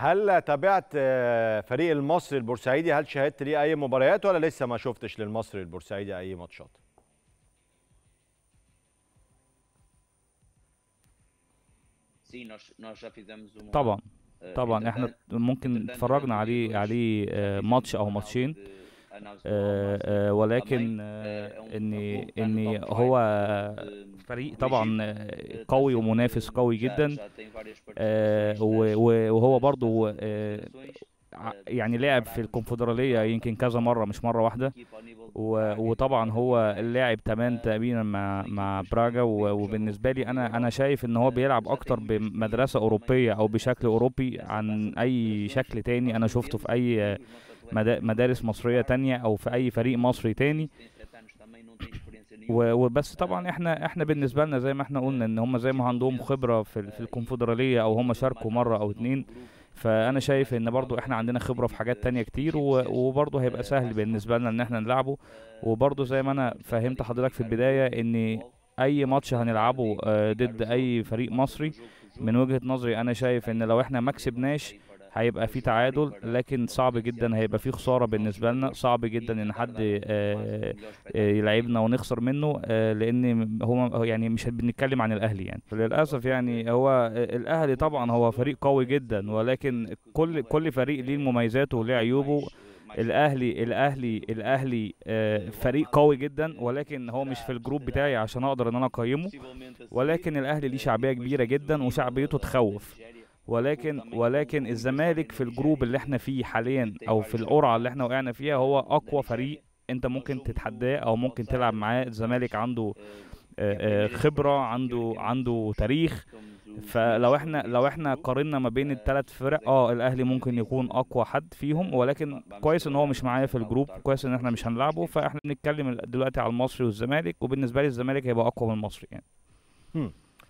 هل تابعت آه، فريق المصري البورسعيدي هل شاهدت ليه اي مباريات ولا لسه ما شفتش للمصري البورسعيدي اي ماتشات طبعا طبعا eh, احنا ممكن اتفرجنا عليه عليه آه، ماتش او ماتشين آه، آه، ولكن ان آه، ان هو فريق طبعا قوي ومنافس قوي جدا وهو برضه يعني لعب في الكونفدراليه يمكن كذا مره مش مره واحده وطبعا هو اللاعب تمام تقريبا مع مع براجا وبالنسبه لي انا انا شايف ان هو بيلعب اكتر بمدرسه اوروبيه او بشكل اوروبي عن اي شكل تاني انا شفته في اي مدارس مصريه تانية او في اي فريق مصري تاني وبس طبعا احنا احنا بالنسبه لنا زي ما احنا قلنا ان هم زي ما عندهم خبره في الكونفدراليه او هم شاركوا مره او اتنين فانا شايف ان برضو احنا عندنا خبره في حاجات تانية كتير وبرضو هيبقى سهل بالنسبه لنا ان احنا نلعبه وبرضو زي ما انا فهمت حضرتك في البدايه ان اي ماتش هنلعبه آه، ضد اي فريق مصري من وجهه نظري انا شايف ان لو احنا ما كسبناش هيبقى في تعادل لكن صعب جدا هيبقى في خساره بالنسبه لنا صعب جدا ان حد آه، آه، يلعبنا ونخسر منه آه، لان هو يعني مش بنتكلم عن الاهلي يعني للاسف يعني هو الاهلي طبعا هو فريق قوي جدا ولكن كل كل فريق ليه مميزاته وليه عيوبه الاهلي الاهلي الاهلي فريق قوي جدا ولكن هو مش في الجروب بتاعي عشان اقدر ان انا اقيمه ولكن الاهلي ليه شعبيه كبيره جدا وشعبيته تخوف ولكن ولكن الزمالك في الجروب اللي احنا فيه حاليا او في القرعه اللي احنا وقعنا فيها هو اقوى فريق انت ممكن تتحداه او ممكن تلعب معاه الزمالك عنده آه، آه، آه، خبره عنده عنده تاريخ فلو احنا لو احنا قارنا ما بين الثلاث فرق اه الاهلي ممكن يكون اقوى حد فيهم ولكن كويس ان هو مش معايا في الجروب كويس ان احنا مش هنلعبه فاحنا بنتكلم دلوقتي على المصري والزمالك وبالنسبه لي الزمالك هيبقى اقوى من المصري يعني